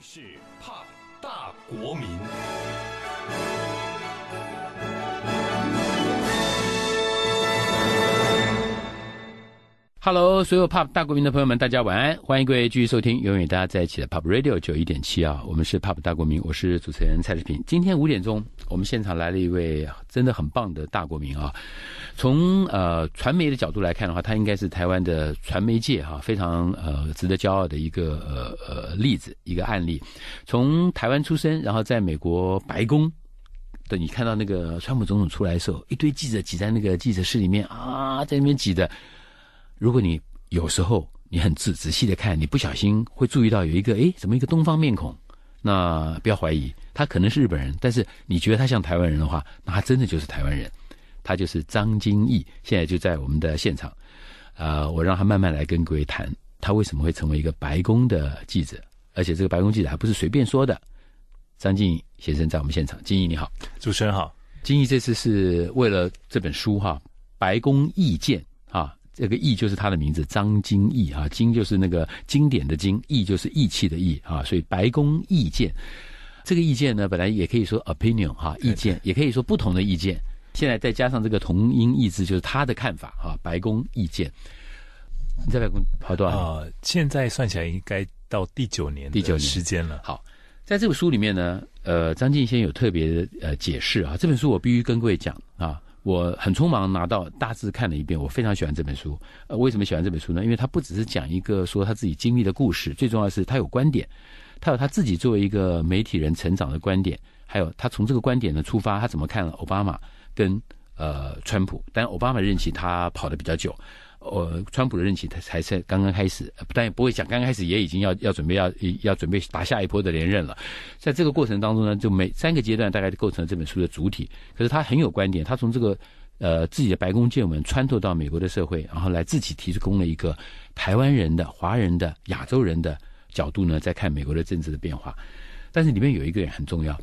是怕大国民。Hello，所有 Pop 大国民的朋友们，大家晚安！欢迎各位继续收听永远与大家在一起的 Pop Radio 九一点七啊！我们是 Pop 大国民，我是主持人蔡志平。今天五点钟，我们现场来了一位真的很棒的大国民啊！从呃传媒的角度来看的话，他应该是台湾的传媒界哈非常呃值得骄傲的一个呃例子，一个案例。从台湾出生，然后在美国白宫对你看到那个川普总统出来的时候，一堆记者挤在那个记者室里面啊，在那边挤的。如果你有时候你很仔仔细的看，你不小心会注意到有一个哎，怎么一个东方面孔？那不要怀疑，他可能是日本人。但是你觉得他像台湾人的话，那他真的就是台湾人。他就是张金义，现在就在我们的现场。啊，我让他慢慢来跟各位谈，他为什么会成为一个白宫的记者？而且这个白宫记者还不是随便说的。张静先生在我们现场，金毅你好，主持人好。金毅这次是为了这本书哈，白宫意见哈。这个“意”就是他的名字张金意啊，“金”就是那个经典的“经，意”就是意气的“意”啊，所以白宫意见。这个意见呢，本来也可以说 “opinion” 哈，意见也可以说不同的意见。现在再加上这个同音异字，就是他的看法啊，白宫意见。你在白宫跑多少啊？现在算起来应该到第九年，第九年时间了。好，在这本书里面呢，呃，张敬先有特别的呃解释啊。这本书我必须跟各位讲啊。我很匆忙拿到，大致看了一遍。我非常喜欢这本书，为什么喜欢这本书呢？因为他不只是讲一个说他自己经历的故事，最重要的是他有观点，他有他自己作为一个媒体人成长的观点，还有他从这个观点的出发，他怎么看奥巴马跟呃川普。但奥巴马任期他跑的比较久。呃，川普的任期他才才刚刚开始，但也不会讲，刚开始也已经要要准备要要准备打下一波的连任了。在这个过程当中呢，就每三个阶段大概就构成了这本书的主体。可是他很有观点，他从这个呃自己的白宫见闻穿透到美国的社会，然后来自己提供了一个台湾人的、华人的、亚洲人的角度呢，在看美国的政治的变化。但是里面有一个人很重要，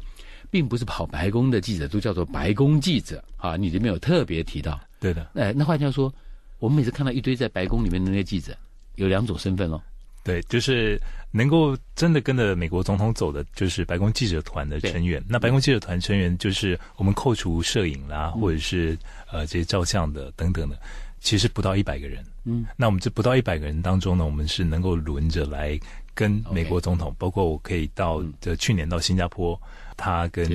并不是跑白宫的记者，都叫做白宫记者啊。你里面有特别提到，对的。哎，那句话说。我们每次看到一堆在白宫里面的那些记者，有两种身份喽。对，就是能够真的跟着美国总统走的，就是白宫记者团的成员。那白宫记者团成员，就是我们扣除摄影啦，或者是呃这些照相的等等的，其实不到一百个人。嗯，那我们这不到一百个人当中呢，我们是能够轮着来跟美国总统，包括我可以到的去年到新加坡。他跟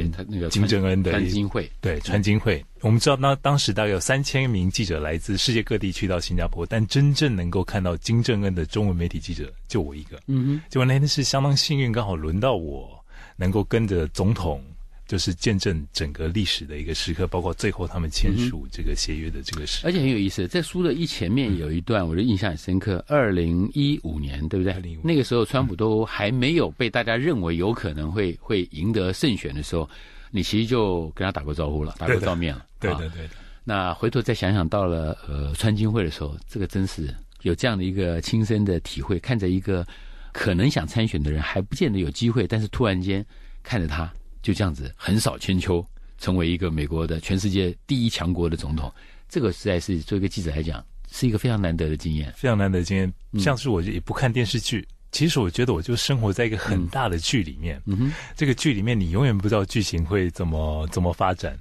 金正恩的川金会，对川金会，我们知道那当时大概有三千名记者来自世界各地去到新加坡，但真正能够看到金正恩的中文媒体记者就我一个，嗯哼，结果那天是相当幸运，刚好轮到我能够跟着总统。就是见证整个历史的一个时刻，包括最后他们签署这个协约的这个事。而且很有意思，在书的一前面有一段，我的印象很深刻。二零一五年，对不对？那个时候，川普都还没有被大家认为有可能会会赢得胜选的时候，你其实就跟他打过招呼了，打过照面了。对对对。那回头再想想，到了呃川金会的时候，这个真是有这样的一个亲身的体会。看着一个可能想参选的人还不见得有机会，但是突然间看着他。就这样子横扫千秋，成为一个美国的全世界第一强国的总统，这个实在是作为一个记者来讲，是一个非常难得的经验，非常难得的经验。像是我也不看电视剧，其实我觉得我就生活在一个很大的剧里面。嗯这个剧里面你永远不知道剧情会怎么怎么发展。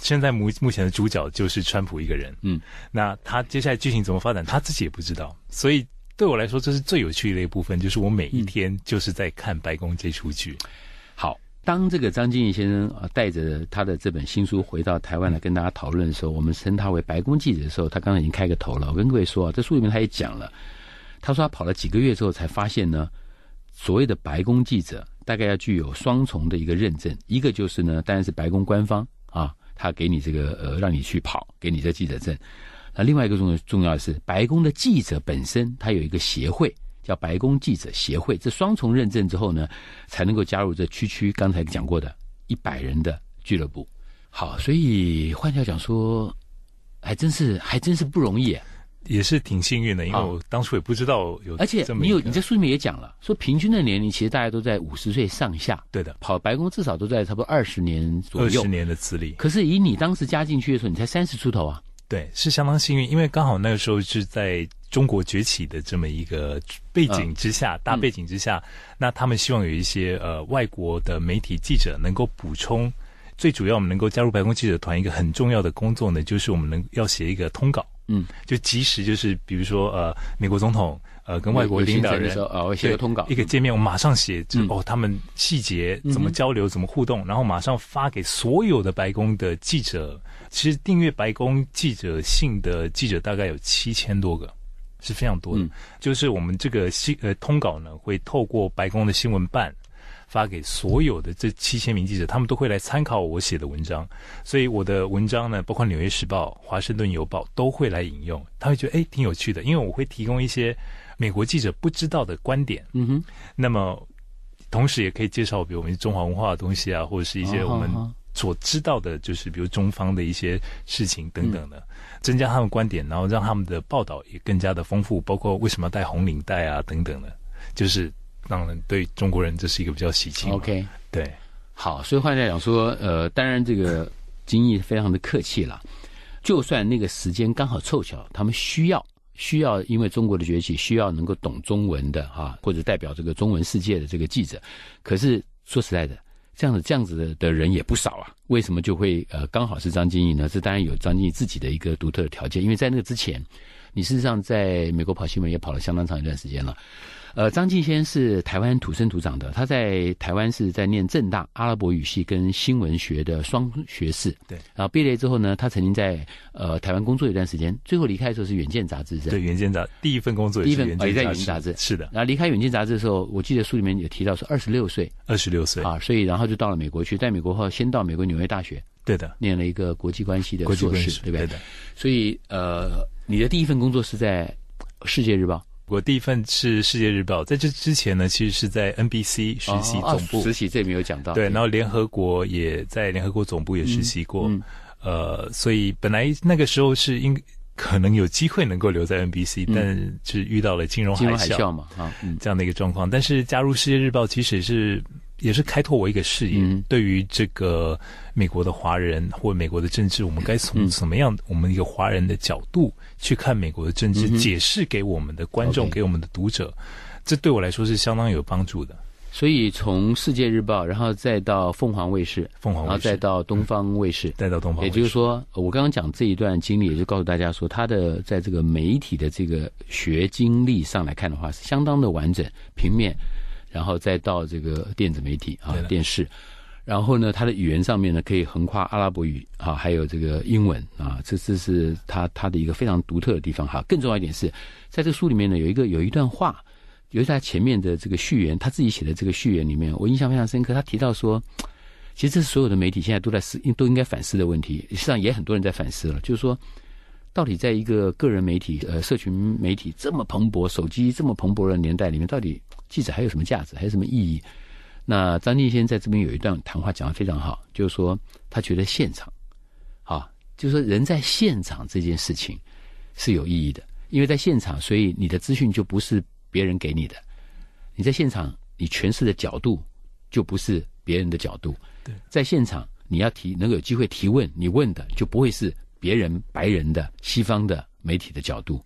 现在目目前的主角就是川普一个人。嗯，那他接下来剧情怎么发展，他自己也不知道。所以对我来说，这是最有趣的一部分，就是我每一天就是在看白宫这出剧。当这个张静怡先生啊带着他的这本新书回到台湾来跟大家讨论的时候，我们称他为白宫记者的时候，他刚才已经开个头了。我跟各位说啊，这书里面他也讲了，他说他跑了几个月之后才发现呢，所谓的白宫记者大概要具有双重的一个认证，一个就是呢，当然是白宫官方啊，他给你这个呃让你去跑，给你这记者证；那另外一个重重要的是，白宫的记者本身他有一个协会。叫白宫记者协会，这双重认证之后呢，才能够加入这区区刚才讲过的一百人的俱乐部。好，所以换笑讲说，还真是还真是不容易，也是挺幸运的，因为我当初也不知道有。而且你有你在书里面也讲了，说平均的年龄其实大家都在五十岁上下。对的，跑白宫至少都在差不多二十年左右，二十年的资历。可是以你当时加进去的时候，你才三十出头啊。对，是相当幸运，因为刚好那个时候是在。中国崛起的这么一个背景之下，大背景之下，那他们希望有一些呃外国的媒体记者能够补充。最主要，我们能够加入白宫记者团一个很重要的工作呢，就是我们能要写一个通稿，嗯，就及时就是比如说呃美国总统呃跟外国领导人哦，写个通稿，一个见面我马上写，哦他们细节怎么交流怎么互动，然后马上发给所有的白宫的记者。其实订阅白宫记者信的记者大概有七千多个。是非常多的，就是我们这个新呃通稿呢，会透过白宫的新闻办发给所有的这七千名记者，他们都会来参考我写的文章，所以我的文章呢，包括《纽约时报》《华盛顿邮报》都会来引用，他会觉得哎挺有趣的，因为我会提供一些美国记者不知道的观点。嗯哼，那么同时也可以介绍，比如我们中华文化的东西啊，或者是一些我们。所知道的就是，比如中方的一些事情等等的，增加他们观点，然后让他们的报道也更加的丰富，包括为什么要戴红领带啊等等的，就是让人对中国人这是一个比较喜庆。OK，对，好，所以换句话讲说，呃，当然这个金逸非常的客气了，就算那个时间刚好凑巧，他们需要需要，因为中国的崛起需要能够懂中文的啊，或者代表这个中文世界的这个记者，可是说实在的。这样子这样子的人也不少啊，为什么就会呃刚好是张金银呢？这当然有张金银自己的一个独特的条件，因为在那个之前，你事实上在美国跑新闻也跑了相当长一段时间了。呃，张敬先是台湾土生土长的，他在台湾是在念正大阿拉伯语系跟新闻学的双学士。对，然后毕业之后呢，他曾经在呃台湾工作一段时间，最后离开的时候是远见杂志。对，远见杂第一份工作也是远见杂志。是的。然后离开远见杂志的时候，我记得书里面有提到是二十六岁。二十六岁啊，所以然后就到了美国去，在美国后先到美国纽约大学。对的，念了一个国际关系的硕士，对不对？所以呃，你的第一份工作是在世界日报。我第一份是《世界日报》，在这之前呢，其实是在 NBC 实习总部实习，这没有讲到。对，然后联合国也在联合国总部也实习过，呃，所以本来那个时候是应可能有机会能够留在 NBC，但是遇到了金融金融海啸嘛，啊，这样的一个状况。但是加入《世界日报》其实是。也是开拓我一个视野。对于这个美国的华人或美国的政治，我们该从什么样我们一个华人的角度去看美国的政治，解释给我们的观众、给我们的读者，这对我来说是相当有帮助的。所以从《世界日报》，然后再到凤凰卫视，凤凰卫视，然后再到东方卫视，再到东方，也就是说，我刚刚讲这一段经历，也就告诉大家说，他的在这个媒体的这个学经历上来看的话，是相当的完整，平面。然后再到这个电子媒体啊，电视，然后呢，它的语言上面呢，可以横跨阿拉伯语啊，还有这个英文啊，这这是它它的一个非常独特的地方哈。更重要一点是，在这书里面呢，有一个有一段话，尤其他前面的这个序言，他自己写的这个序言里面，我印象非常深刻。他提到说，其实这是所有的媒体现在都在思，都应该反思的问题，实际上也很多人在反思了，就是说。到底在一个个人媒体、呃，社群媒体这么蓬勃、手机这么蓬勃的年代里面，到底记者还有什么价值，还有什么意义？那张敬轩在这边有一段谈话讲的非常好，就是说他觉得现场，啊，就是说人在现场这件事情是有意义的，因为在现场，所以你的资讯就不是别人给你的，你在现场，你诠释的角度就不是别人的角度。对，在现场你要提能够有机会提问，你问的就不会是。别人白人的西方的媒体的角度，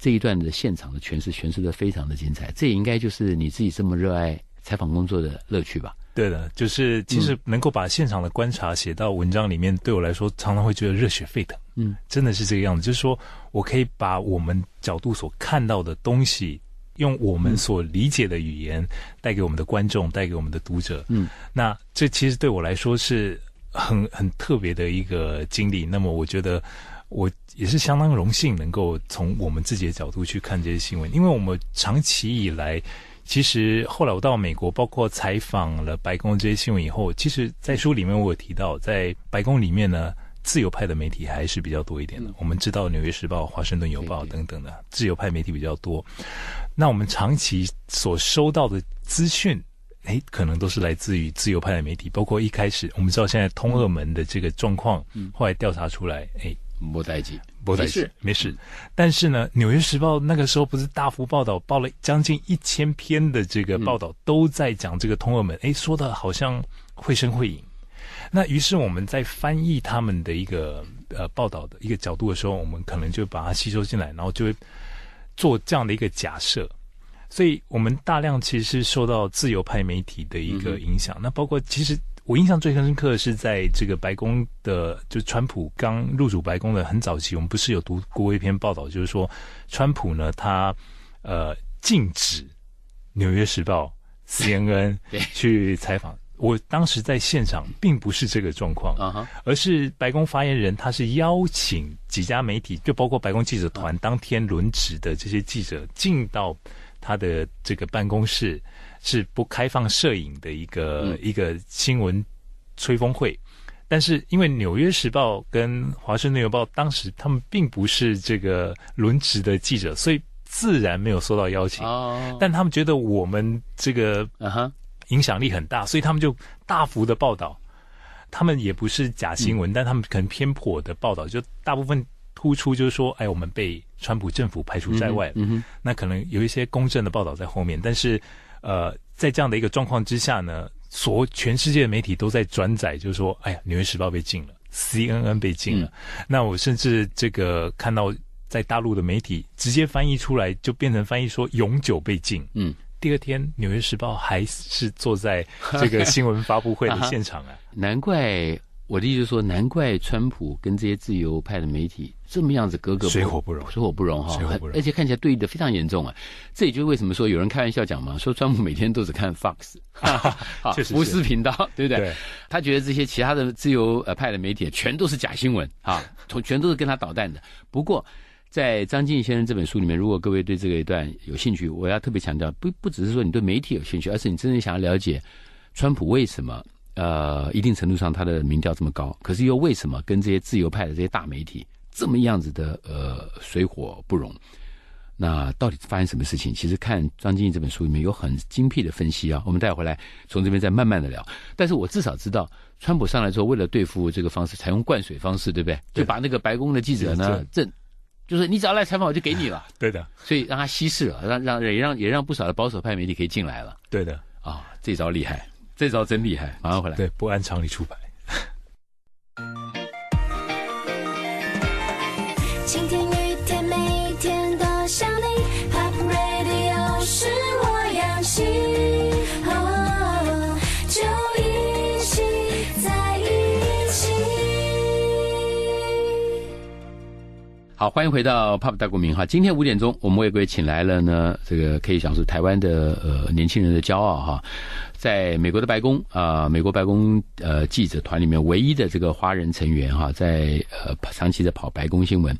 这一段的现场的诠释诠释的非常的精彩，这也应该就是你自己这么热爱采访工作的乐趣吧？对的，就是其实能够把现场的观察写到文章里面，对我来说常常会觉得热血沸腾。嗯，真的是这个样子，就是说我可以把我们角度所看到的东西，用我们所理解的语言带给我们的观众，带给我们的读者。嗯，那这其实对我来说是。很很特别的一个经历。那么，我觉得我也是相当荣幸能够从我们自己的角度去看这些新闻，因为我们长期以来，其实后来我到美国，包括采访了白宫这些新闻以后，其实，在书里面我有提到，在白宫里面呢，自由派的媒体还是比较多一点的。我们知道《纽约时报》、《华盛顿邮报》等等的自由派媒体比较多。那我们长期所收到的资讯。哎，可能都是来自于自由派的媒体，包括一开始我们知道现在通俄门的这个状况，后来调查出来，哎，冇代事，冇大事，没事。但是呢，《纽约时报》那个时候不是大幅报道，报了将近一千篇的这个报道，都在讲这个通俄门，哎，说的好像绘声绘影。那于是我们在翻译他们的一个呃报道的一个角度的时候，我们可能就把它吸收进来，然后就会做这样的一个假设。所以我们大量其实是受到自由派媒体的一个影响。那包括其实我印象最深刻的是，在这个白宫的，就川普刚入主白宫的很早期，我们不是有读过一篇报道，就是说川普呢，他呃禁止《纽约时报》、CNN 去采访。我当时在现场，并不是这个状况，而是白宫发言人他是邀请几家媒体，就包括白宫记者团当天轮值的这些记者进到。他的这个办公室是不开放摄影的一个一个新闻吹风会，但是因为《纽约时报》跟《华盛顿邮报》当时他们并不是这个轮值的记者，所以自然没有收到邀请。但他们觉得我们这个啊哈影响力很大，所以他们就大幅的报道。他们也不是假新闻，但他们可能偏颇的报道，就大部分。突出就是说，哎，我们被川普政府排除在外嗯哼，那可能有一些公正的报道在后面，但是，呃，在这样的一个状况之下呢，所全世界的媒体都在转载，就是说，哎呀，《纽约时报》被禁了，《CNN》被禁了。那我甚至这个看到在大陆的媒体直接翻译出来，就变成翻译说永久被禁。嗯，第二天，《纽约时报》还是坐在这个新闻发布会的 现场啊。难怪我的意思说，难怪川普跟这些自由派的媒体。这么样子，格格水火不容，水火不容哈，而且看起来对立的非常严重啊。这也就是为什么说有人开玩笑讲嘛，说川普每天都只看 Fox，哈 哈，无 视频道，对不对？他觉得这些其他的自由派的媒体全都是假新闻啊，从 全都是跟他捣蛋的。不过，在张晋先生这本书里面，如果各位对这个一段有兴趣，我要特别强调，不不只是说你对媒体有兴趣，而是你真正想要了解川普为什么呃一定程度上他的民调这么高，可是又为什么跟这些自由派的这些大媒体？这么样子的呃，水火不容。那到底发生什么事情？其实看张晶这本书里面有很精辟的分析啊。我们待回来，从这边再慢慢的聊。但是我至少知道，川普上来之后，为了对付这个方式，采用灌水方式，对不对？就把那个白宫的记者呢，这就是你只要来采访，我就给你了。对的，所以让他稀释了，让让也让也让不少的保守派媒体可以进来了。对的，啊，这招厉害，这招真厉害。马上回来，对，不按常理出牌。晴天雨天，每天都想你。Pop Radio 是我氧气，就一起在一起。好，欢迎回到 Pop 大国民哈。今天五点钟，我们为各位请来了呢？这个可以讲是台湾的呃年轻人的骄傲哈。在美国的白宫啊，美国白宫呃记者团里面唯一的这个华人成员哈，在呃长期的跑白宫新闻，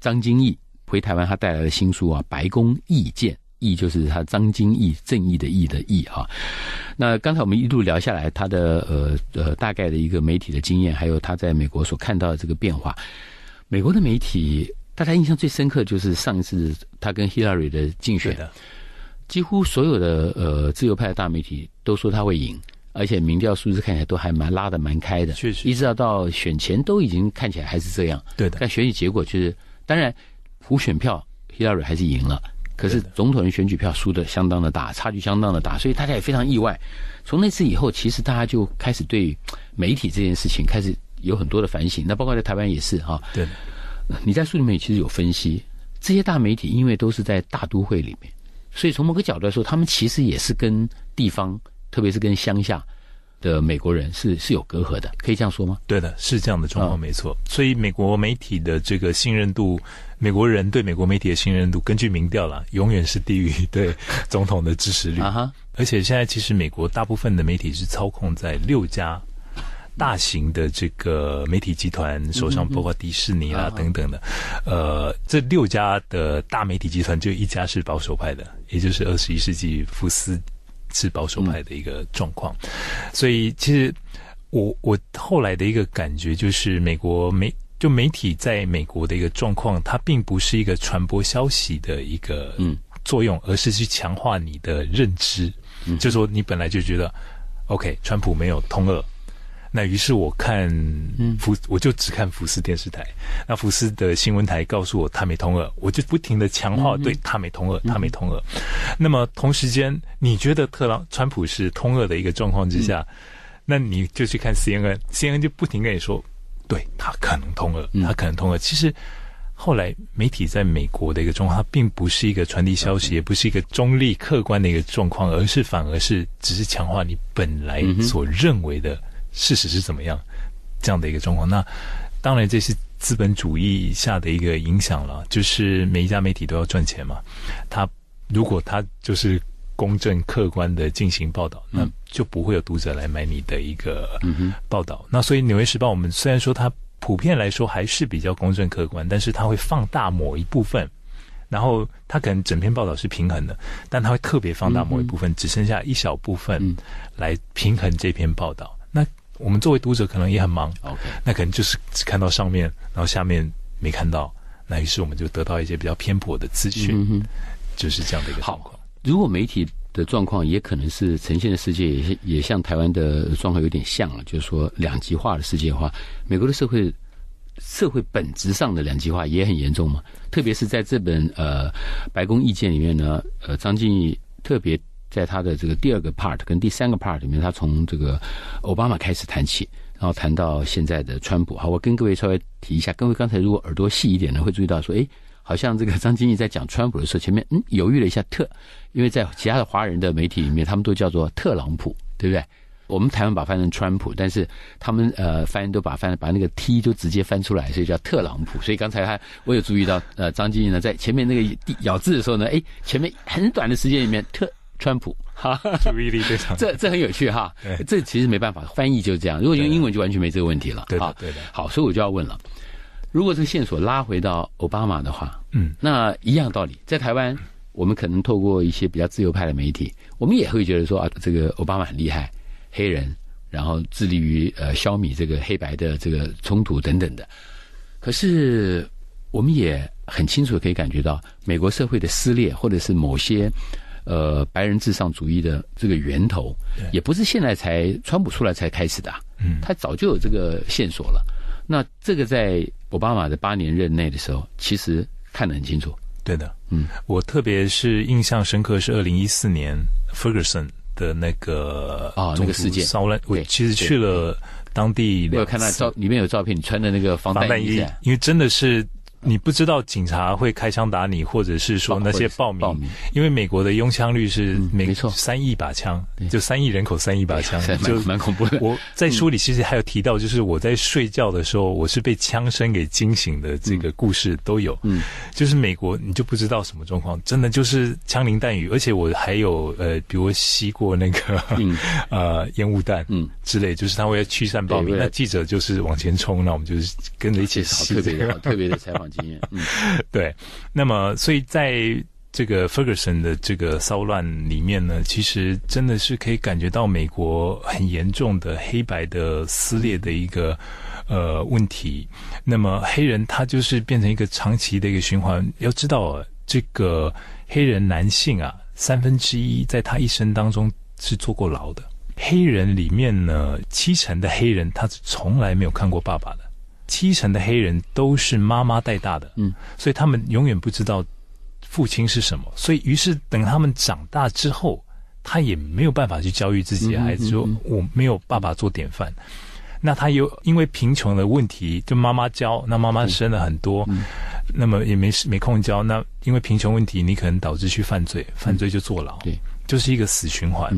张金义回台湾，他带来的新书啊《白宫意见》，意就是他张金义正义的义的义啊。那刚才我们一路聊下来，他的呃呃大概的一个媒体的经验，还有他在美国所看到的这个变化。美国的媒体，大家印象最深刻就是上一次他跟希拉 y 的竞选。几乎所有的呃自由派的大媒体都说他会赢，而且民调数字看起来都还蛮拉的蛮开的，确实一直到到选前都已经看起来还是这样。对的。但选举结果就是，当然普选票 Hillary 还是赢了，可是总统人选举票输的相当的大，差距相当的大，所以大家也非常意外。从那次以后，其实大家就开始对媒体这件事情开始有很多的反省。那包括在台湾也是哈，对。你在书里面其实有分析，这些大媒体因为都是在大都会里面。所以从某个角度来说，他们其实也是跟地方，特别是跟乡下的美国人是是有隔阂的，可以这样说吗？对的，是这样的状况，没错。所以美国媒体的这个信任度，美国人对美国媒体的信任度，根据民调啦，永远是低于对总统的支持率啊。哈！而且现在其实美国大部分的媒体是操控在六家。大型的这个媒体集团手上，包括迪士尼啊等等的，呃，这六家的大媒体集团就一家是保守派的，也就是二十一世纪福斯是保守派的一个状况。所以，其实我我后来的一个感觉就是，美国媒就媒体在美国的一个状况，它并不是一个传播消息的一个作用，而是去强化你的认知，就说你本来就觉得 OK，川普没有通俄。那于是我看福，我就只看福斯电视台。那福斯的新闻台告诉我，他没通俄，我就不停的强化对他没通俄，他没通俄。那么同时间，你觉得特朗川普是通俄的一个状况之下，那你就去看 C N N，C N n 就不停跟你说，对他可能通俄，他可能通俄。其实后来媒体在美国的一个状况，它并不是一个传递消息，也不是一个中立客观的一个状况，而是反而是只是强化你本来所认为的。事实是怎么样？这样的一个状况，那当然这是资本主义下的一个影响了。就是每一家媒体都要赚钱嘛，他如果他就是公正客观的进行报道，那就不会有读者来买你的一个报道。那所以《纽约时报》我们虽然说它普遍来说还是比较公正客观，但是它会放大某一部分，然后它可能整篇报道是平衡的，但它会特别放大某一部分，只剩下一小部分来平衡这篇报道。那我们作为读者可能也很忙，那可能就是只看到上面，然后下面没看到，那于是我们就得到一些比较偏颇的资讯，就是这样的一个状况。如果媒体的状况也可能是呈现的世界也也像台湾的状况有点像了，就是说两极化的世界化，美国的社会社会本质上的两极化也很严重嘛？特别是在这本呃白宫意见里面呢，呃张敬义特别。在他的这个第二个 part 跟第三个 part 里面，他从这个奥巴马开始谈起，然后谈到现在的川普。好，我跟各位稍微提一下，各位刚才如果耳朵细一点呢，会注意到说，哎，好像这个张晶毅在讲川普的时候，前面嗯犹豫了一下特，因为在其他的华人的媒体里面，他们都叫做特朗普，对不对？我们台湾把翻成川普，但是他们呃翻都把翻把那个 T 就直接翻出来，所以叫特朗普。所以刚才他我有注意到呃张晶晶呢在前面那个咬字的时候呢，哎前面很短的时间里面特。川普，注意力非常，这这很有趣哈，这其实没办法翻译就这样。如果用英文就完全没这个问题了。对对对的。好，所以我就要问了，如果这个线索拉回到奥巴马的话，嗯，那一样道理，在台湾我们可能透过一些比较自由派的媒体，我们也会觉得说啊，这个奥巴马很厉害，黑人，然后致力于呃消弭这个黑白的这个冲突等等的。可是我们也很清楚可以感觉到美国社会的撕裂，或者是某些。呃，白人至上主义的这个源头，也不是现在才川普出来才开始的，嗯，他早就有这个线索了。那这个在奥巴马的八年任内的时候，其实看得很清楚。对的，嗯，我特别是印象深刻是二零一四年 Ferguson 的那个啊那个事件，我其实去了当地，我看到照里面有照片，你穿的那个防弹衣，因为真的是。你不知道警察会开枪打你，或者是说那些暴民，因为美国的拥枪率是没错三亿把枪，就三亿人口三亿把枪，就蛮恐怖的。我在书里其实还有提到，就是我在睡觉的时候我是被枪声给惊醒的，这个故事都有。嗯，就是美国你就不知道什么状况，真的就是枪林弹雨，而且我还有呃，比如吸过那个 呃烟雾弹嗯之类，就是他会驱散暴民。那记者就是往前冲，那我们就是跟着一起吸这个特别的采访。经嗯，对。那么，所以在这个 Ferguson 的这个骚乱里面呢，其实真的是可以感觉到美国很严重的黑白的撕裂的一个呃问题。那么黑人他就是变成一个长期的一个循环。要知道，这个黑人男性啊，三分之一在他一生当中是坐过牢的。黑人里面呢，七成的黑人他是从来没有看过爸爸的。七成的黑人都是妈妈带大的，嗯，所以他们永远不知道父亲是什么，所以于是等他们长大之后，他也没有办法去教育自己的孩子，说我没有爸爸做典范。那他又因为贫穷的问题，就妈妈教，那妈妈生了很多，那么也没没空教。那因为贫穷问题，你可能导致去犯罪，犯罪就坐牢，对，就是一个死循环。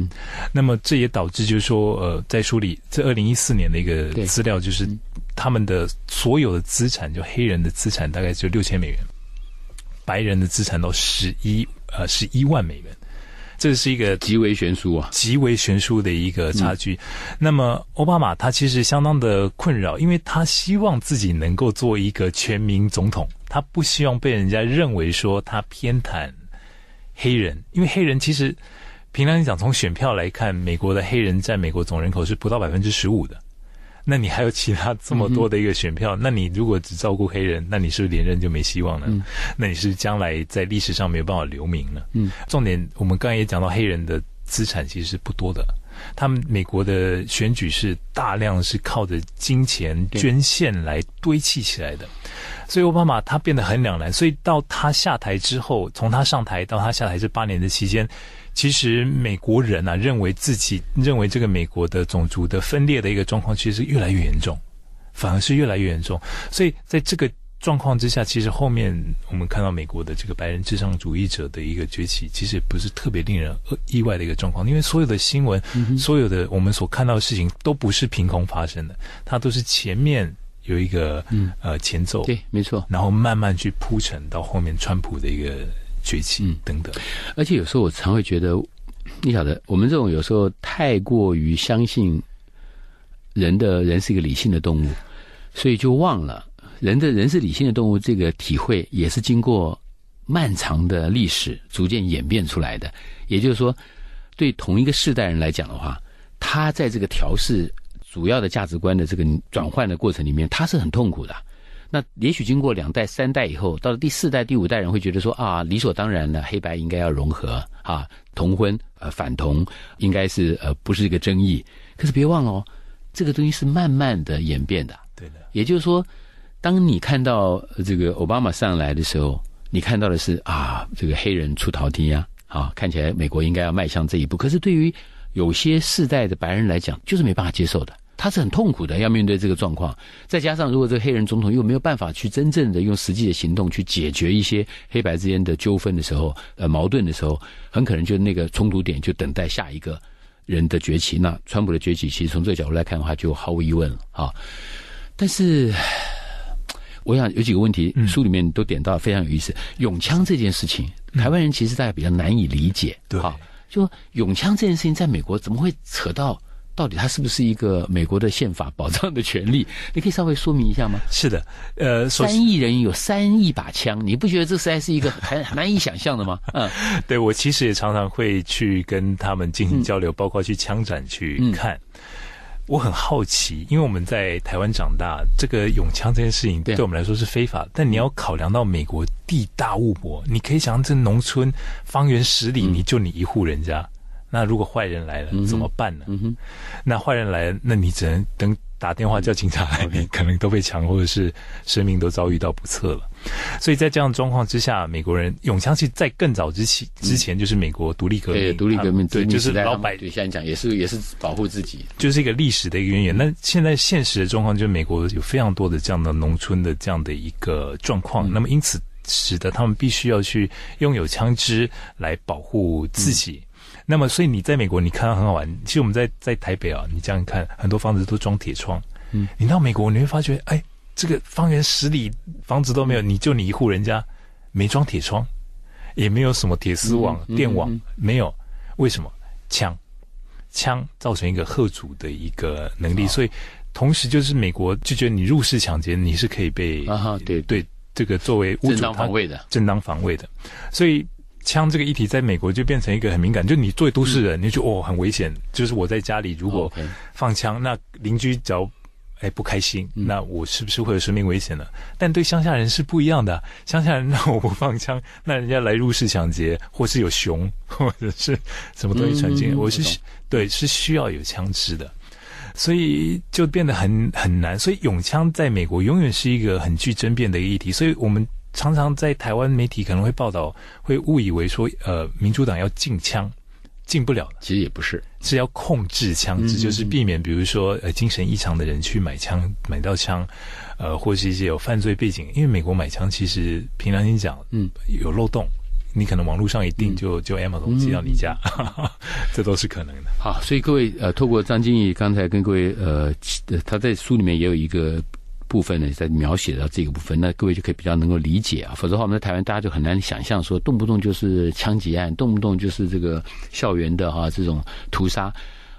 那么这也导致就是说，呃，在书里这二零一四年的一个资料就是。他们的所有的资产，就黑人的资产大概就六千美元，白人的资产到十一呃十一万美元，这是一个极为悬殊啊，极为悬殊的一个差距。那么奥巴马他其实相当的困扰，因为他希望自己能够做一个全民总统，他不希望被人家认为说他偏袒黑人，因为黑人其实平常你讲从选票来看，美国的黑人占美国总人口是不到百分之十五的。那你还有其他这么多的一个选票？那你如果只照顾黑人，那你是不是连任就没希望了？那你是将来在历史上没有办法留名了？嗯，重点我们刚才也讲到，黑人的资产其实是不多的。他们美国的选举是大量是靠着金钱捐献来堆砌起来的。所以奥巴马他变得很两难，所以到他下台之后，从他上台到他下台这八年的期间，其实美国人啊认为自己认为这个美国的种族的分裂的一个状况，其实是越来越严重，反而是越来越严重。所以在这个状况之下，其实后面我们看到美国的这个白人至上主义者的一个崛起，其实不是特别令人意外的一个状况，因为所有的新闻，所有的我们所看到的事情都不是凭空发生的，它都是前面。有一个，嗯，呃，前奏，对，没错，然后慢慢去铺陈到后面，川普的一个崛起，等等。而且有时候我常会觉得，你晓得，我们这种有时候太过于相信人的人是一个理性的动物，所以就忘了人的人是理性的动物，这个体会也是经过漫长的历史逐渐演变出来的。也就是说，对同一个世代人来讲的话，他在这个调试。主要的价值观的这个转换的过程里面，他是很痛苦的。那也许经过两代、三代以后，到了第四代、第五代人会觉得说啊，理所当然的黑白应该要融合啊，同婚呃反同应该是呃不是一个争议。可是别忘了，哦，这个东西是慢慢的演变的。对的。也就是说，当你看到这个奥巴马上来的时候，你看到的是啊，这个黑人出逃天啊，啊看起来美国应该要迈向这一步。可是对于有些世代的白人来讲，就是没办法接受的。他是很痛苦的，要面对这个状况。再加上，如果这个黑人总统又没有办法去真正的用实际的行动去解决一些黑白之间的纠纷的时候，呃，矛盾的时候，很可能就那个冲突点就等待下一个人的崛起。那川普的崛起，其实从这个角度来看的话，就毫无疑问了哈。但是，我想有几个问题，书里面都点到，非常有意思。永枪这件事情，台湾人其实大家比较难以理解，对，就永枪这件事情，在美国怎么会扯到？到底它是不是一个美国的宪法保障的权利？你可以稍微说明一下吗？是的，呃，三亿人有三亿把枪，你不觉得这实在是一个很难以想象的吗？嗯，对我其实也常常会去跟他们进行交流，包括去枪展去看。我很好奇，因为我们在台湾长大，这个永枪这件事情对我们来说是非法，但你要考量到美国地大物博，你可以想，象这农村方圆十里，你就你一户人家。那如果坏人来了怎么办呢？那坏人来，了，那你只能等打电话叫警察来。你可能都被抢，或者是生命都遭遇到不测了。所以在这样状况之下，美国人永枪器在更早之前之前，就是美国独立革命，独立革命对，就是老百姓讲也是也是保护自己，就是一个历史的一个渊源。那现在现实的状况就是美国有非常多的这样的农村的这样的一个状况，那么因此使得他们必须要去拥有枪支来保护自己。那么，所以你在美国你看到很好玩。其实我们在在台北啊，你这样看，很多房子都装铁窗。嗯，你到美国你会发觉，哎，这个方圆十里房子都没有，你就你一户人家没装铁窗，也没有什么铁丝网、电网，没有。为什么？枪，枪造成一个贺阻的一个能力，所以同时就是美国就觉得你入室抢劫你是可以被啊，对对，这个作为正当防卫的正当防卫的，所以。枪这个议题在美国就变成一个很敏感，就你作为都市人，你就哦很危险，就是我在家里如果放枪，那邻居只要哎不开心，那我是不是会有生命危险呢？但对乡下人是不一样的，乡下人那我不放枪，那人家来入室抢劫，或是有熊，或者是什么东西闯进，我是对是需要有枪支的，所以就变得很很难，所以用枪在美国永远是一个很具争辩的议题，所以我们。常常在台湾媒体可能会报道，会误以为说，呃，民主党要禁枪，禁不了。其实也不是，是要控制枪支，就是避免比如说呃精神异常的人去买枪，买到枪，呃，或是一些有犯罪背景。因为美国买枪其实凭良心讲，嗯，有漏洞，你可能网络上一订就就 Amazon 寄到你家，这都是可能的。好，所以各位呃，透过张敬义刚才跟各位呃，他在书里面也有一个。部分呢，在描写到这个部分，那各位就可以比较能够理解啊。否则的话，我们在台湾，大家就很难想象说，动不动就是枪击案，动不动就是这个校园的哈这种屠杀，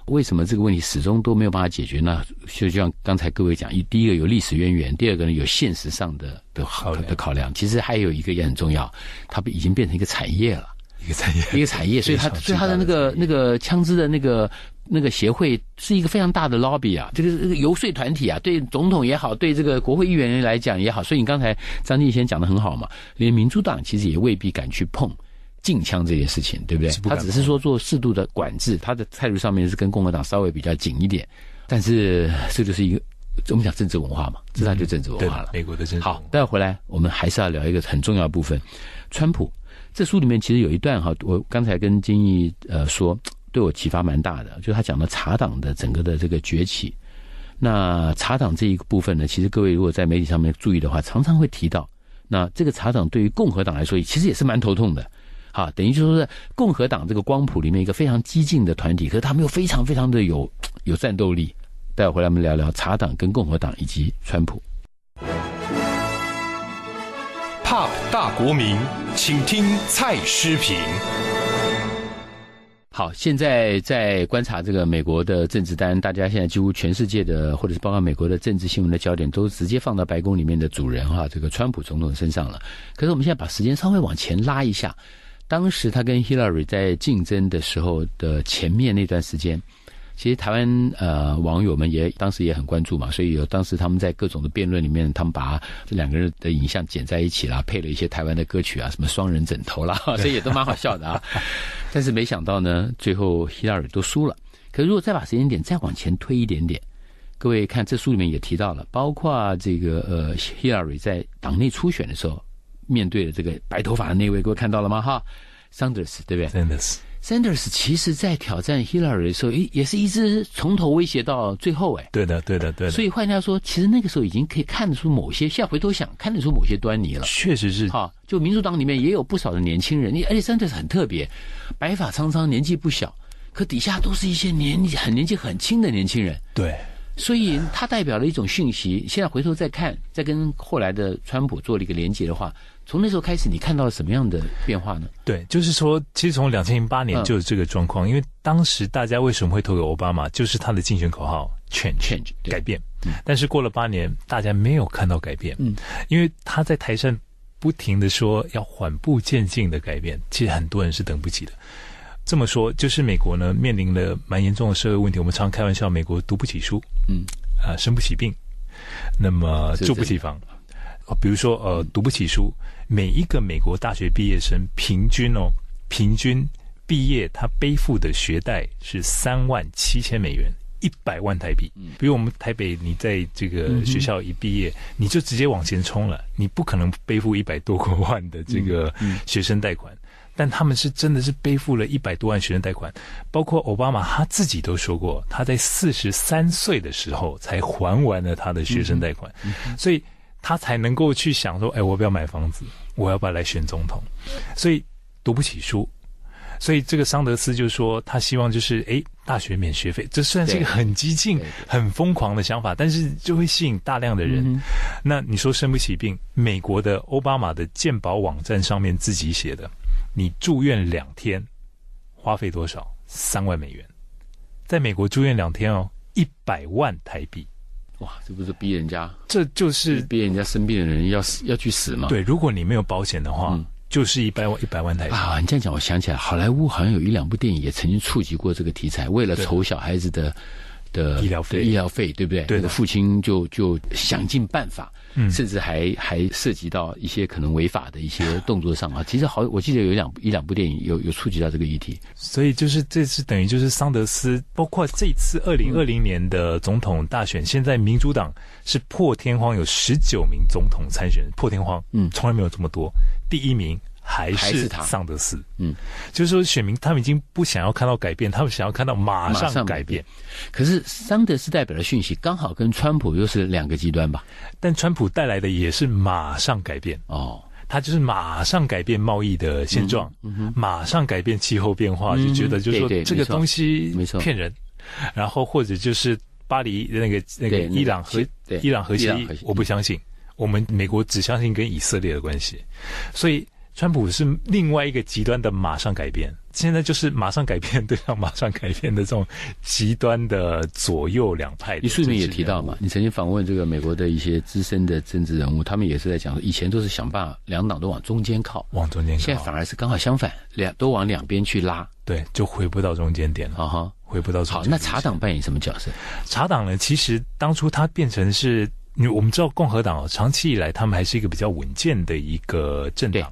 为什么这个问题始终都没有办法解决呢？就像刚才各位讲，一第一个有历史渊源，第二个呢有现实上的的考的考量。其实还有一个也很重要，它已经变成一个产业了，一个产业，一个产业，所以它所以它的那个那个枪支的那个。那个协会是一个非常大的 lobby 啊，这个这个游说团体啊，对总统也好，对这个国会议员来讲也好，所以你刚才张敬先讲的很好嘛，连民主党其实也未必敢去碰禁枪这件事情，对不对？他只是说做适度的管制，他的态度上面是跟共和党稍微比较紧一点，但是这就是一个我们讲政治文化嘛，这他就政治文化了。美国的政治好，待会回来我们还是要聊一个很重要部分，川普这书里面其实有一段哈，我刚才跟金毅呃说。对我启发蛮大的，就他讲的茶党的整个的这个崛起。那茶党这一个部分呢，其实各位如果在媒体上面注意的话，常常会提到，那这个茶党对于共和党来说，其实也是蛮头痛的。哈，等于就是说，共和党这个光谱里面一个非常激进的团体，可是他们又非常非常的有有战斗力。待会回来我们聊聊茶党跟共和党以及川普。Pop 大国民，请听蔡诗平。好，现在在观察这个美国的政治，当然，大家现在几乎全世界的，或者是包括美国的政治新闻的焦点，都直接放到白宫里面的主人哈，这个川普总统身上了。可是我们现在把时间稍微往前拉一下，当时他跟 Hillary 在竞争的时候的前面那段时间。其实台湾呃网友们也当时也很关注嘛，所以有当时他们在各种的辩论里面，他们把这两个人的影像剪在一起啦，配了一些台湾的歌曲啊，什么双人枕头啦，所以也都蛮好笑的啊。但是没想到呢，最后 h i l l 都输了。可如果再把时间点再往前推一点点，各位看这书里面也提到了，包括这个呃 h i l l 在党内初选的时候面对的这个白头发那位，各位看到了吗？哈，Sanders 对不对？Sanders。Sanders 其实，在挑战 Hillary 的时候，也也是一直从头威胁到最后，哎，对的，对的，对的。所以换家说，其实那个时候已经可以看得出某些，现在回头想看得出某些端倪了。确实是哈，就民主党里面也有不少的年轻人，你而且 Sanders 很特别，白发苍苍，年纪不小，可底下都是一些年纪很年纪很轻的年轻人。对。所以它代表了一种讯息。现在回头再看，再跟后来的川普做了一个连接的话，从那时候开始，你看到了什么样的变化呢？对，就是说，其实从两千零八年就是这个状况，因为当时大家为什么会投给奥巴马，就是他的竞选口号 “change change” 改变。但是过了八年，大家没有看到改变，嗯，因为他在台上不停的说要缓步渐进的改变，其实很多人是等不起的。这么说，就是美国呢面临了蛮严重的社会问题。我们常开玩笑，美国读不起书，嗯，啊，生不起病，那么住不起房。哦，比如说，呃，读不起书，每一个美国大学毕业生平均哦，平均毕业他背负的学贷是三万七千美元，一百万台币。比如我们台北，你在这个学校一毕业，你就直接往前冲了，你不可能背负一百多万的这个学生贷款。但他们是真的是背负了一百多万学生贷款，包括奥巴马他自己都说过，他在四十三岁的时候才还完了他的学生贷款，所以他才能够去想说：，哎，我不要买房子，我要不要来选总统？所以读不起书，所以这个桑德斯就说，他希望就是哎，大学免学费，这算是一个很激进、很疯狂的想法，但是就会吸引大量的人。那你说生不起病？美国的奥巴马的健保网站上面自己写的。你住院两天花费多少？三万美元，在美国住院两天哦，一百万台币。哇，这不是逼人家？这就是逼人家生病的人要死，要去死吗？对，如果你没有保险的话，就是一百万，一百万台币啊。你这样讲，我想起来，好莱坞好像有一两部电影也曾经触及过这个题材，为了筹小孩子的。的医疗费，医疗费对不对？对的父亲就就想尽办法，甚至还还涉及到一些可能违法的一些动作上啊。其实好，我记得有两一两部电影有有触及到这个议题。所以就是这次等于就是桑德斯，包括这次二零二零年的总统大选，现在民主党是破天荒有十九名总统参选破天荒，嗯，从来没有这么多。第一名。还是他桑德斯，嗯，就是说选民他们已经不想要看到改变，他们想要看到马上改变。可是桑德斯代表的讯息刚好跟川普又是两个极端吧？但川普带来的也是马上改变哦，他就是马上改变贸易的现状，马上改变气候变化，就觉得就是说这个东西没错骗人，然后或者就是巴黎的那个那个伊朗和伊朗核西，我不相信，我们美国只相信跟以色列的关系，所以。川普是另外一个极端的马上改变，现在就是马上改变，都要马上改变的这种极端的左右两派。你顺便也提到嘛，你曾经访问这个美国的一些资深的政治人物，他们也是在讲，以前都是想把两党都往中间靠，往中间靠，现在反而是刚好相反，两都往两边去拉，对，就回不到中间点了，哈，回不到中间。好，那茶党扮演什么角色？茶党呢，其实当初它变成是。你我们知道共和党长期以来，他们还是一个比较稳健的一个政党，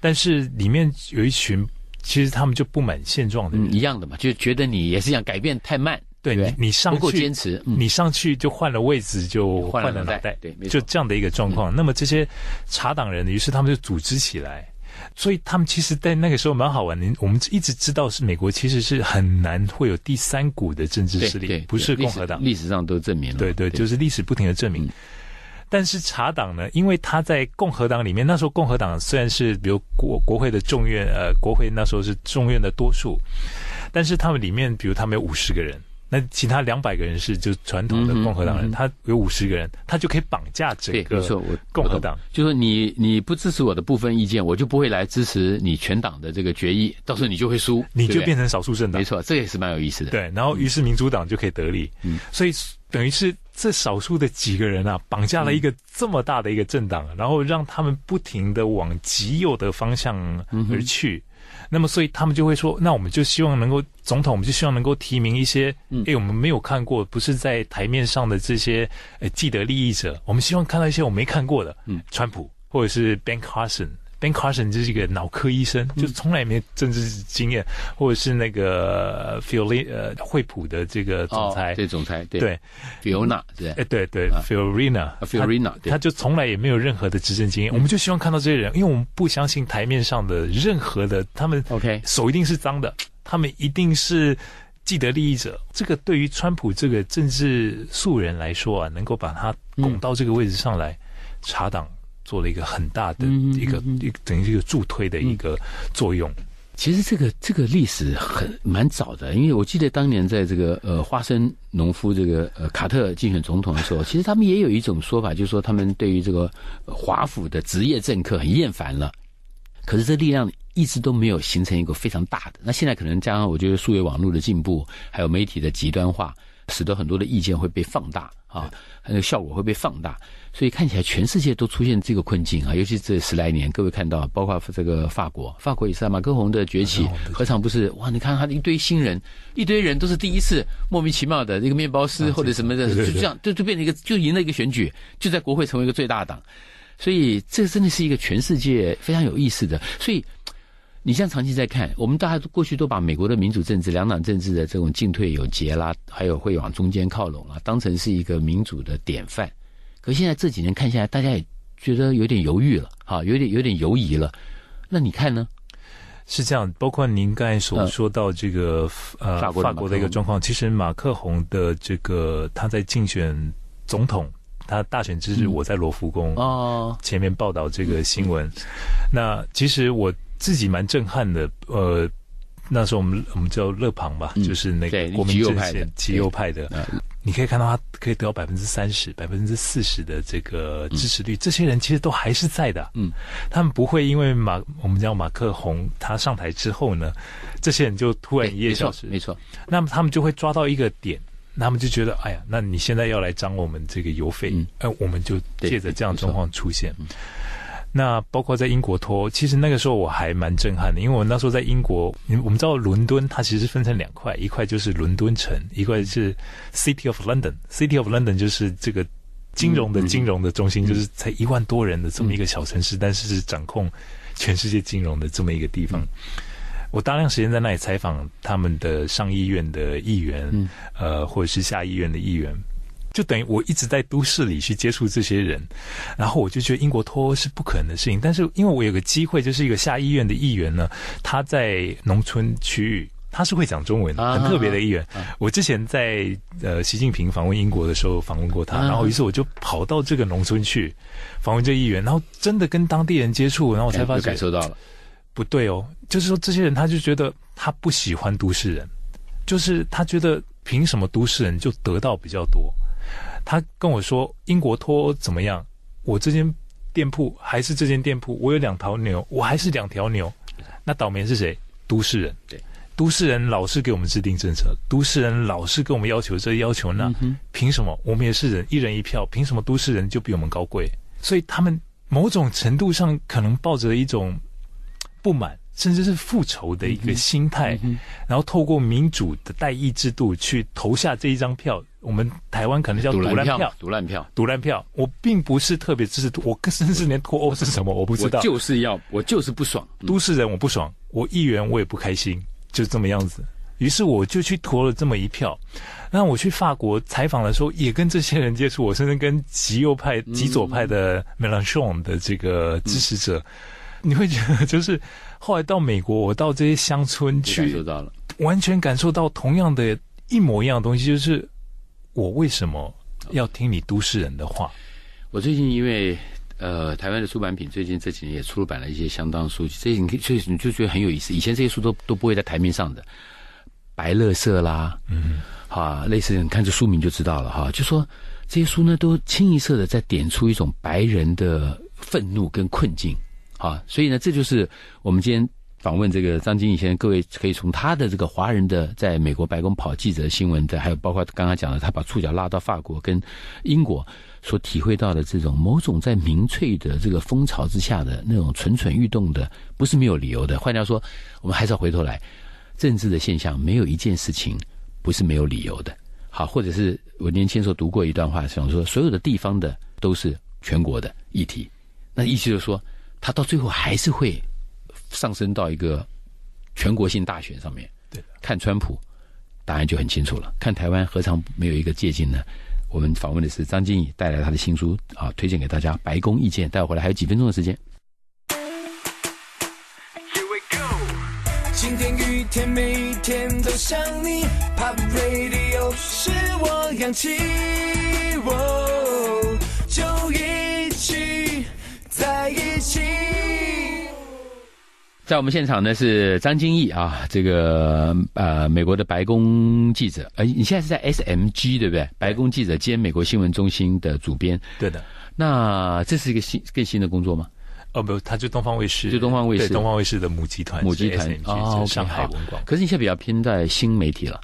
但是里面有一群，其实他们就不满现状的。人、一样的嘛，就觉得你也是想改变太慢，对，你你上去坚持，你上去就换了位置，就换了脑袋，对，就这样的一个状况。那么这些查党人，于是他们就组织起来。所以他们其实，在那个时候蛮好玩。的。我们一直知道是美国，其实是很难会有第三股的政治势力，不是共和党。历史上都证明了，对对，就是历史不停的证明。但是茶党呢，因为他在共和党里面，那时候共和党虽然是比如国国会的众院，呃，国会那时候是众院的多数，但是他们里面，比如他们有五十个人。那其他两百个人是就传统的共和党人，他有五十个人，他就可以绑架整个共和党。就是你你不支持我的部分意见，我就不会来支持你全党的这个决议，到时候你就会输，你就变成少数政党。没错，这也是蛮有意思的。对，然后于是民主党就可以得利。嗯，所以等于是这少数的几个人啊，绑架了一个这么大的一个政党，然后让他们不停的往极右的方向而去。那么，所以他们就会说，那我们就希望能够总统，我们就希望能够提名一些，因为我们没有看过，不是在台面上的这些呃既得利益者，我们希望看到一些我没看过的，嗯，川普或者是 Ben Carson。Ben Carson 就是一个脑科医生，就从来没有政治经验，或者是那个 p h i l 呃惠普的这个总裁，对总裁，对，Fiona 对，哎对对，Fiorina，Fiorina，他就从来也没有任何的执政经验。我们就希望看到这些人，因为我们不相信台面上的任何的他们，OK，手一定是脏的，他们一定是既得利益者。这个对于川普这个政治素人来说啊，能够把他拱到这个位置上来，查党。做了一个很大的一个，一等于一个助推的一个作用。其实这个这个历史很蛮早的，因为我记得当年在这个呃花生农夫这个呃卡特竞选总统的时候，其实他们也有一种说法，就是说他们对于这个华府的职业政客很厌烦了。可是这力量一直都没有形成一个非常大的。那现在可能加上我觉得，数位网络的进步，还有媒体的极端化。使得很多的意见会被放大啊，那个效果会被放大，所以看起来全世界都出现这个困境啊，尤其这十来年，各位看到，包括这个法国，法国也是马克龙的崛起，何尝不是？哇，你看他的一堆新人，一堆人都是第一次莫名其妙的，一个面包师或者什么的，就这样就就变成一个就赢了一个选举，就在国会成为一个最大党，所以这真的是一个全世界非常有意思的，所以。你像长期在看，我们大家过去都把美国的民主政治、两党政治的这种进退有节啦，还有会往中间靠拢啊，当成是一个民主的典范。可现在这几年看下来，大家也觉得有点犹豫了，哈，有点有点犹疑了。那你看呢？是这样，包括您刚才所说到这个呃法国的一个状况，其实马克宏的这个他在竞选总统，他大选之日我在罗浮宫哦前面报道这个新闻。那其实我。自己蛮震撼的，呃，那时候我们我们叫乐庞吧，就是那个国民派的极右派的，你可以看到他可以得到百分之三十、百分之四十的这个支持率，这些人其实都还是在的，嗯，他们不会因为马我们叫马克宏他上台之后呢，这些人就突然一夜消失，没错，那么他们就会抓到一个点，他们就觉得，哎呀，那你现在要来涨我们这个油费，哎，我们就借着这样状况出现。那包括在英国脱，其实那个时候我还蛮震撼的，因为我那时候在英国，我们知道伦敦它其实分成两块，一块就是伦敦城，一块是 City of London，City of London 就是这个金融的金融的中心，就是才一万多人的这么一个小城市，但是是掌控全世界金融的这么一个地方。我大量时间在那里采访他们的上议院的议员，嗯、呃，或者是下议院的议员。就等于我一直在都市里去接触这些人，然后我就觉得英国脱欧是不可能的事情。但是因为我有个机会，就是一个下议院的议员呢，他在农村区域，他是会讲中文的，很特别的议员。我之前在呃习近平访问英国的时候访问过他，然后于是我就跑到这个农村去访问这议员，然后真的跟当地人接触，然后我才发现感受到了不对哦，就是说这些人他就觉得他不喜欢都市人，就是他觉得凭什么都市人就得到比较多。他跟我说：“英国脱欧怎么样？”我这间店铺还是这间店铺，我有两头牛，我还是两条牛。那倒霉是谁？都市人。对，都市人老是给我们制定政策，都市人老是给我们要求这要求那，凭什么？我们也是人，一人一票，凭什么都市人就比我们高贵？所以他们某种程度上可能抱着一种不满，甚至是复仇的一个心态，然后透过民主的代议制度去投下这一张票。我们台湾可能叫“赌烂票”，“赌烂票”，“赌烂票”。我并不是特别支持，我甚至连脱欧是什么我不知道。我就是要，我就是不爽。都市人我不爽，我议员我也不开心，就这么样子。于是我就去投了这么一票。那我去法国采访的时候，也跟这些人接触，我甚至跟极右派、极左派的 h 兰 n 的这个支持者，你会觉得就是后来到美国，我到这些乡村去，感受到了，完全感受到同样的一模一样的东西，就是。我为什么要听你都市人的话？我最近因为呃，台湾的出版品最近这几年也出版了一些相当书籍，这些你可以所以你就觉得很有意思。以前这些书都都不会在台面上的，白乐色啦，嗯，哈，类似你看这书名就知道了哈，就说这些书呢都清一色的在点出一种白人的愤怒跟困境啊，所以呢，这就是我们今天。访问这个张金以前，各位可以从他的这个华人的在美国白宫跑记者、新闻的，还有包括刚刚讲的，他把触角拉到法国、跟英国所体会到的这种某种在民粹的这个风潮之下的那种蠢蠢欲动的，不是没有理由的。换掉说，我们还是要回头来，政治的现象没有一件事情不是没有理由的。好，或者是我年轻时候读过一段话，想说所有的地方的都是全国的议题，那意思就是说，他到最后还是会。上升到一个全国性大选上面，对，看川普，答案就很清楚了。看台湾，何尝没有一个借鉴呢？我们访问的是张经义，带来他的新书啊，推荐给大家《白宫意见》。待会回来还有几分钟的时间。今天雨天，每天都想你。Pop radio 是我氧气，就一起在一起。在我们现场呢是张金义啊，这个呃美国的白宫记者，哎你现在是在 S M G 对不对？白宫记者兼美国新闻中心的主编。对的，那这是一个新更新的工作吗？哦不，他就东方卫视，就东方卫视，东方卫视的母集团，母集团啊，上海文广。可是你现在比较偏在新媒体了，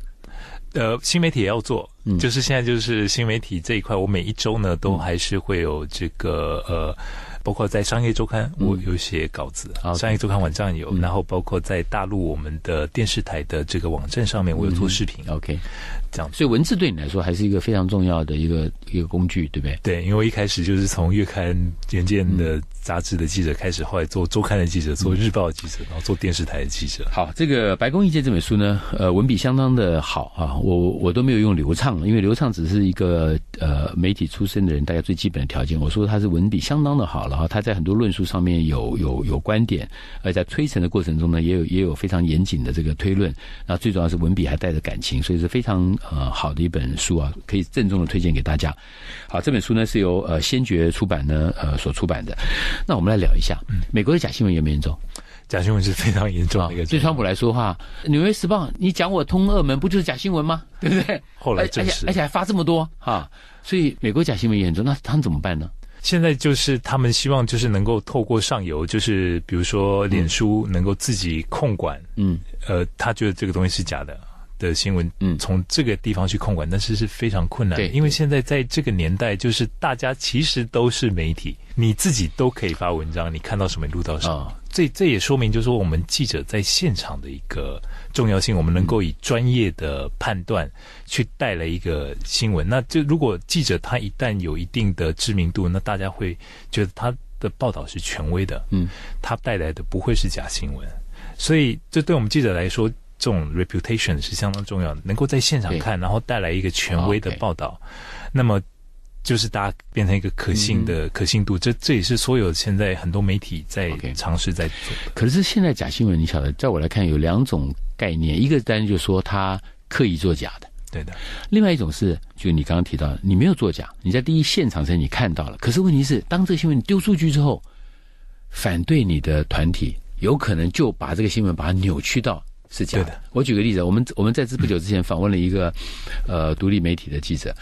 呃，新媒体也要做，就是现在就是新媒体这一块，我每一周呢都还是会有这个呃。包括在商业周刊，我有写稿子，商业周刊网站有，然后包括在大陆我们的电视台的这个网站上面，我有做视频，OK，这样。所以文字对你来说还是一个非常重要的一个一个工具，对不对？对，因为我一开始就是从月刊、原件的。杂志的记者开始，后来做周刊的记者，做日报记者，然后做电视台的记者。好，这个《白宫异见》这本书呢，呃，文笔相当的好啊。我我都没有用流畅因为流畅只是一个呃媒体出身的人，大家最基本的条件。我说它是文笔相当的好然后他在很多论述上面有有有观点，而在推陈的过程中呢，也有也有非常严谨的这个推论。那最主要是文笔还带着感情，所以是非常呃好的一本书啊，可以郑重的推荐给大家。好，这本书呢是由呃先觉出版呢呃所出版的。那我们来聊一下，美国的假新闻严不严重？假新闻是非常严重的一个。对川普来说的话，《纽约时报》你讲我通二门，不就是假新闻吗？对不对？后来证实，而且还发这么多哈。所以美国假新闻严重，那他们怎么办呢？现在就是他们希望就是能够透过上游，就是比如说脸书能够自己控管，嗯，呃，他觉得这个东西是假的。的新闻，嗯，从这个地方去控管，但是是非常困难对，因为现在在这个年代，就是大家其实都是媒体，你自己都可以发文章，你看到什么录到什么，这这也说明就是说我们记者在现场的一个重要性，我们能够以专业的判断去带来一个新闻。那这如果记者他一旦有一定的知名度，那大家会觉得他的报道是权威的，嗯，他带来的不会是假新闻，所以这对我们记者来说。这种 reputation 是相当重要，的，能够在现场看，然后带来一个权威的报道，那么就是大家变成一个可信的可信度，这这也是所有现在很多媒体在尝试在做。可是现在假新闻，你晓得，在我来看有两种概念，一个当然就说他刻意作假的，对的；，另外一种是，就你刚刚提到的，你没有作假，你在第一现场时你看到了，可是问题是，当这个新闻丢出去之后，反对你的团体有可能就把这个新闻把它扭曲到。是这样的。我举个例子，我们我们在这不久之前访问了一个呃独立媒体的记者，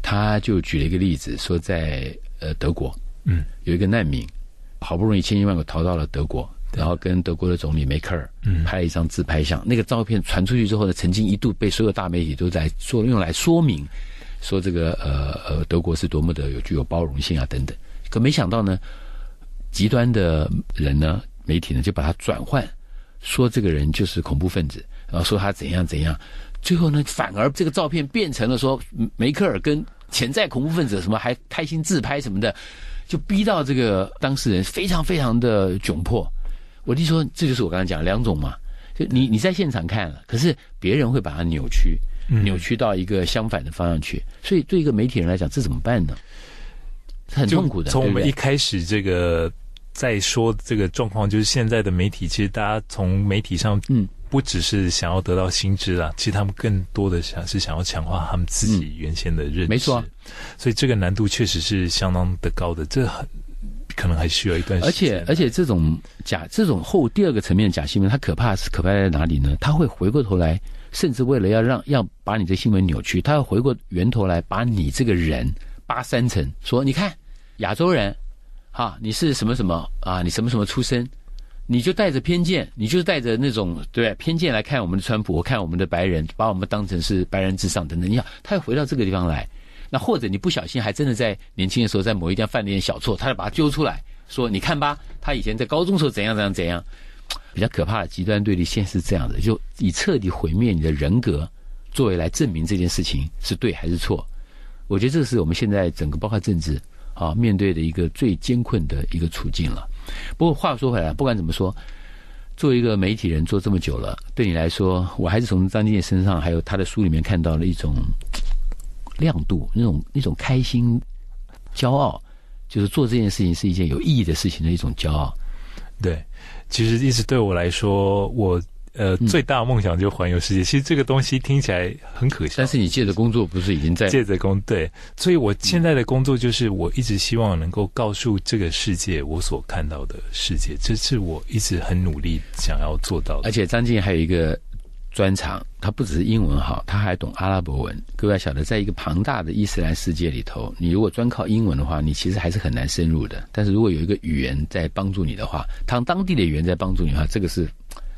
他就举了一个例子，说在呃德国，嗯，有一个难民，好不容易千辛万苦逃到了德国，然后跟德国的总理梅克尔，嗯，拍了一张自拍相。那个照片传出去之后呢，曾经一度被所有大媒体都在说用来说明说这个呃呃德国是多么的有具有包容性啊等等。可没想到呢，极端的人呢，媒体呢就把它转换。说这个人就是恐怖分子，然后说他怎样怎样，最后呢，反而这个照片变成了说梅克尔跟潜在恐怖分子什么还开心自拍什么的，就逼到这个当事人非常非常的窘迫。我就说这就是我刚才讲两种嘛，就你你在现场看了，可是别人会把它扭曲，扭曲到一个相反的方向去，所以对一个媒体人来讲，这怎么办呢？很痛苦的。从我们一开始这个。再说这个状况，就是现在的媒体，其实大家从媒体上，嗯，不只是想要得到新知了，其实他们更多的想是想要强化他们自己原先的认知。没错，所以这个难度确实是相当的高的，这很可能还需要一段。时间，而且，而且这种假、这种后第二个层面的假新闻，它可怕是可怕在哪里呢？它会回过头来，甚至为了要让要把你的新闻扭曲，它会回过源头来把你这个人扒三层，说你看亚洲人。哈，你是什么什么啊？你什么什么出身？你就带着偏见，你就带着那种对偏见来看我们的川普，看我们的白人，把我们当成是白人至上等等。你想，他又回到这个地方来，那或者你不小心还真的在年轻的时候在某一天犯了一点小错，他就把他揪出来，说你看吧，他以前在高中时候怎样怎样怎样，比较可怕的极端对立，现在是这样的，就以彻底毁灭你的人格作为来证明这件事情是对还是错。我觉得这个是我们现在整个包括政治。啊，面对的一个最艰困的一个处境了。不过话说回来，不管怎么说，作为一个媒体人做这么久了，对你来说，我还是从张晋业身上还有他的书里面看到了一种亮度，那种那种开心、骄傲，就是做这件事情是一件有意义的事情的一种骄傲。对，其实一直对我来说，我。呃，最大梦想就环游世界。其实这个东西听起来很可笑，但是你借着工作不是已经在借着工对？所以我现在的工作就是，我一直希望能够告诉这个世界我所看到的世界。这是我一直很努力想要做到。而且张静还有一个专长，他不只是英文哈，他还懂阿拉伯文。各位晓得，在一个庞大的伊斯兰世界里头，你如果专靠英文的话，你其实还是很难深入的。但是如果有一个语言在帮助你的话，他当地的语言在帮助你的话，这个是。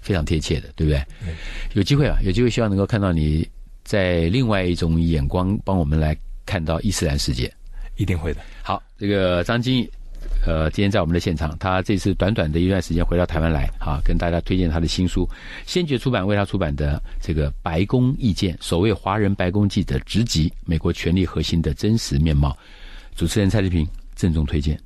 非常贴切的，对不对？有机会啊，有机会，希望能够看到你在另外一种眼光，帮我们来看到伊斯兰世界。一定会的。好，这个张晶，呃，今天在我们的现场，他这次短短的一段时间回到台湾来啊，跟大家推荐他的新书，先觉出版为他出版的这个《白宫意见》，所谓华人白宫记者直击美国权力核心的真实面貌。主持人蔡志平郑重推荐。